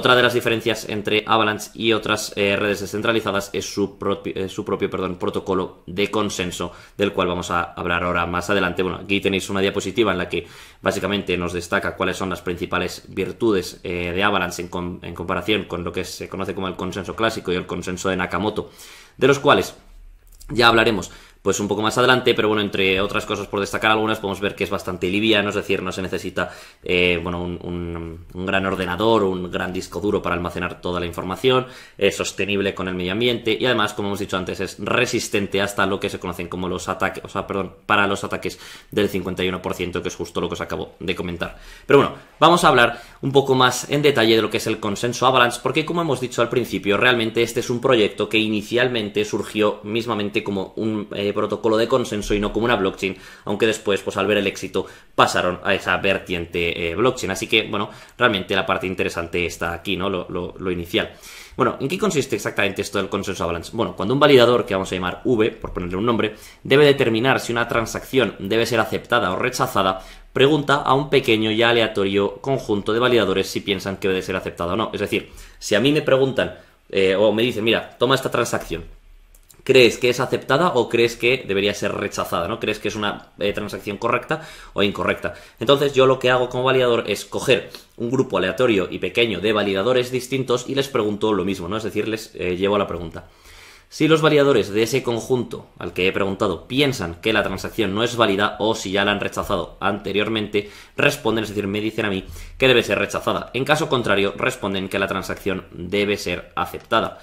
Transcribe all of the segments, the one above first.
Otra de las diferencias entre Avalanche y otras eh, redes descentralizadas es su, eh, su propio perdón, protocolo de consenso, del cual vamos a hablar ahora más adelante. Bueno, aquí tenéis una diapositiva en la que básicamente nos destaca cuáles son las principales virtudes eh, de Avalanche en comparación con lo que se conoce como el consenso clásico y el consenso de Nakamoto, de los cuales ya hablaremos pues un poco más adelante, pero bueno, entre otras cosas por destacar algunas, podemos ver que es bastante liviano, es decir, no se necesita eh, bueno, un, gran ordenador, un gran disco duro para almacenar toda la información, es sostenible con el medio ambiente y además, como hemos dicho antes, es resistente hasta lo que se conocen como los ataques, o sea, perdón, para los ataques del 51%, que es justo lo que os acabo de comentar. Pero bueno, vamos a hablar un poco más en detalle de lo que es el consenso Avalanche, porque como hemos dicho al principio, realmente este es un proyecto que inicialmente surgió mismamente como un... Eh, eh, protocolo de consenso y no como una blockchain, aunque después, pues al ver el éxito, pasaron a esa vertiente eh, blockchain. Así que, bueno, realmente la parte interesante está aquí, ¿no? Lo, inicial. Bueno, ¿en qué consiste exactamente esto del consenso balance? Bueno, cuando un validador, que vamos a llamar V, por ponerle un nombre, debe determinar si una transacción debe ser aceptada o rechazada, pregunta a un pequeño y aleatorio conjunto de validadores si piensan que debe ser aceptada o no. Es decir, si a mí me preguntan eh, o me dicen, mira, toma esta transacción, crees que es aceptada o crees que debería ser rechazada, ¿no? Crees que es una eh, transacción correcta o incorrecta. Entonces yo lo que hago como validador es coger un grupo aleatorio y pequeño de validadores distintos y les pregunto lo mismo, ¿no? Es decir, les eh, llevo la pregunta. Si los validadores de ese conjunto al que he preguntado piensan que la transacción no es válida o si ya la han rechazado anteriormente, responden, es decir, me dicen a mí que debe ser rechazada. En caso contrario, responden que la transacción debe ser aceptada.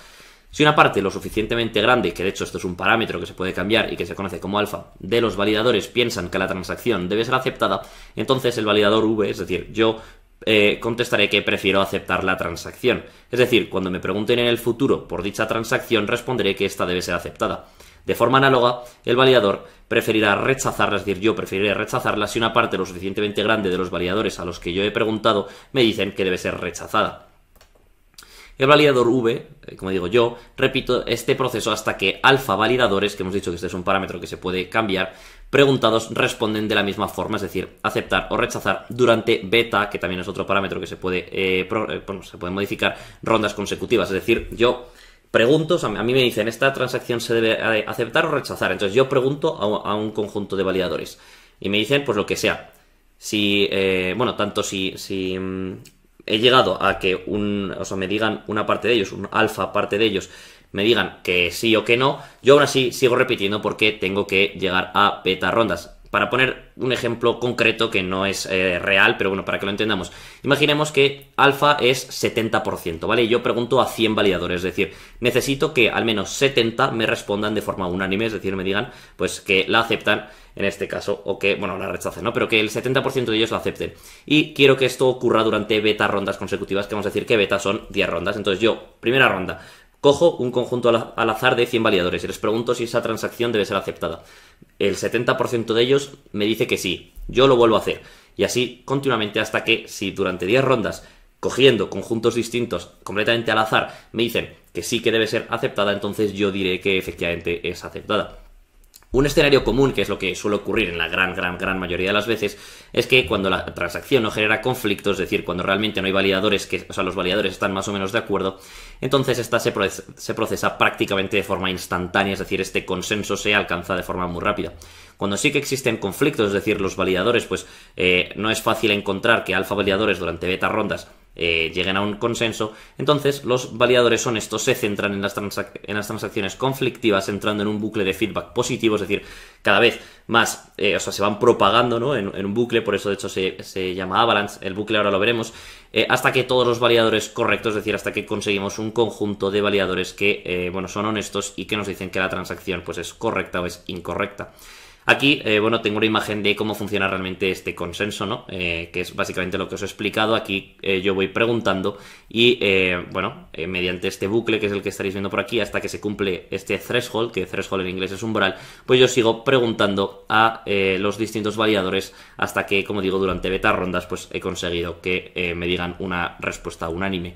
Si una parte lo suficientemente grande, que de hecho esto es un parámetro que se puede cambiar y que se conoce como alfa, de los validadores piensan que la transacción debe ser aceptada, entonces el validador V, es decir, yo eh, contestaré que prefiero aceptar la transacción. Es decir, cuando me pregunten en el futuro por dicha transacción, responderé que esta debe ser aceptada. De forma análoga, el validador preferirá rechazarla, es decir, yo preferiré rechazarla si una parte lo suficientemente grande de los validadores a los que yo he preguntado me dicen que debe ser rechazada. El validador V, eh, como digo yo, repito este proceso hasta que alfa validadores, que hemos dicho que este es un parámetro que se puede cambiar, preguntados responden de la misma forma, es decir, aceptar o rechazar durante beta, que también es otro parámetro que se puede, eh, eh, se modificar, rondas consecutivas. Es decir, yo pregunto, a mí me dicen, esta transacción se debe aceptar o rechazar. Entonces yo pregunto a, un conjunto de validadores y me dicen, pues lo que sea. Si, bueno, tanto si, si mm, he llegado a que un, o sea, me digan una parte de ellos, un alfa parte de ellos, me digan que sí o que no, yo aún así sigo repitiendo porque tengo que llegar a beta rondas. Para poner un ejemplo concreto que no es eh, real, pero bueno, para que lo entendamos. Imaginemos que alfa es 70%, ¿vale? Y yo pregunto a 100 validadores, es decir, necesito que al menos 70 me respondan de forma unánime, es decir, me digan pues que la aceptan en este caso, o que, bueno, la rechacen, ¿no? Pero que el 70% de ellos la acepten. Y quiero que esto ocurra durante beta rondas consecutivas, que vamos a decir que beta son 10 rondas. Entonces yo, primera ronda, Cojo un conjunto al azar de 100 validadores y les pregunto si esa transacción debe ser aceptada. El 70% de ellos me dice que sí. Yo lo vuelvo a hacer. Y así continuamente hasta que si durante 10 rondas, cogiendo conjuntos distintos completamente al azar, me dicen que sí que debe ser aceptada, entonces yo diré que efectivamente es aceptada. Un escenario común, que es lo que suele ocurrir en la gran, gran, gran mayoría de las veces, es que cuando la transacción no genera conflictos, es decir, cuando realmente no hay validadores, que, o sea, los validadores están más o menos de acuerdo, entonces esta se, procesa, prácticamente de forma instantánea, es decir, este consenso se alcanza de forma muy rápida. Cuando sí que existen conflictos, es decir, los validadores, pues eh, no es fácil encontrar que alfa validadores durante beta rondas eh, lleguen a un consenso. Entonces, los validadores honestos se centran en las, transacciones conflictivas, entrando en un bucle de feedback positivo, es decir, cada vez más, eh, o sea, se van propagando en, un bucle, por eso de hecho se, llama avalanche, el bucle ahora lo veremos, eh, hasta que todos los validadores correctos, es decir, hasta que conseguimos un conjunto de validadores que, bueno, son honestos y que nos dicen que la transacción pues es correcta o es incorrecta. Aquí, eh, bueno, tengo una imagen de cómo funciona realmente este consenso, ¿no? Eh, que es básicamente lo que os he explicado. Aquí eh, yo voy preguntando y, bueno, mediante este bucle, que es el que estaréis viendo por aquí, hasta que se cumple este threshold, que threshold en inglés es umbral, pues yo sigo preguntando a los distintos validadores hasta que, como digo, durante beta rondas, pues he conseguido que me digan una respuesta unánime.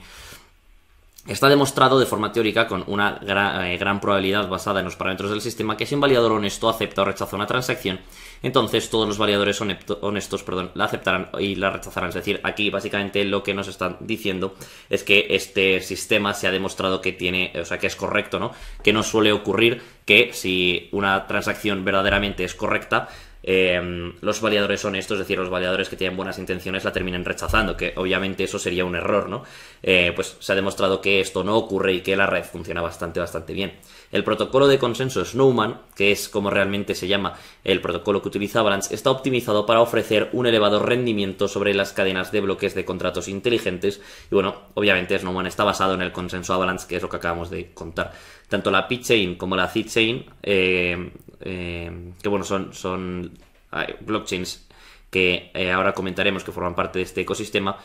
Está demostrado de forma teórica con una eh, gran, probabilidad basada en los parámetros del sistema que si un validador honesto acepta o rechaza una transacción, entonces todos los validadores honestos perdón, la aceptarán y la rechazarán. Es decir, aquí básicamente lo que nos están diciendo es que este sistema se ha demostrado que tiene, o sea, que es correcto, ¿no? Que no suele ocurrir que si una transacción verdaderamente es correcta, Em, los validadores honestos, es decir, los validadores que tienen buenas intenciones, la terminen rechazando, que obviamente eso sería un error, ¿no? Eh, pues se ha demostrado que esto no ocurre y que la red funciona bastante, bastante bien. El protocolo de consenso Snowman, que es como realmente se llama el protocolo que utiliza Avalanche, está optimizado para ofrecer un elevado rendimiento sobre las cadenas de bloques de contratos inteligentes. Y bueno, obviamente Snowman está basado en el consenso Avalanche, que es lo que acabamos de contar. Tanto la P-Chain como la C-Chain eh, eh, que bueno, son, ah, blockchains que eh, ahora comentaremos que forman parte de este ecosistema,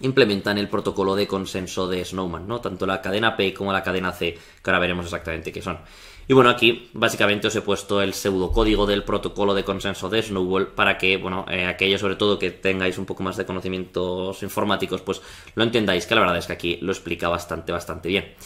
implementan el protocolo de consenso de Snowman, ¿no? Tanto la cadena P como la cadena C, que ahora veremos exactamente qué son. Y bueno, aquí básicamente os he puesto el pseudocódigo del protocolo de consenso de Snowball para que, bueno, eh, aquellos sobre todo que tengáis un poco más de conocimientos informáticos, pues lo entendáis, que la verdad es que aquí lo explica bastante, bastante bien.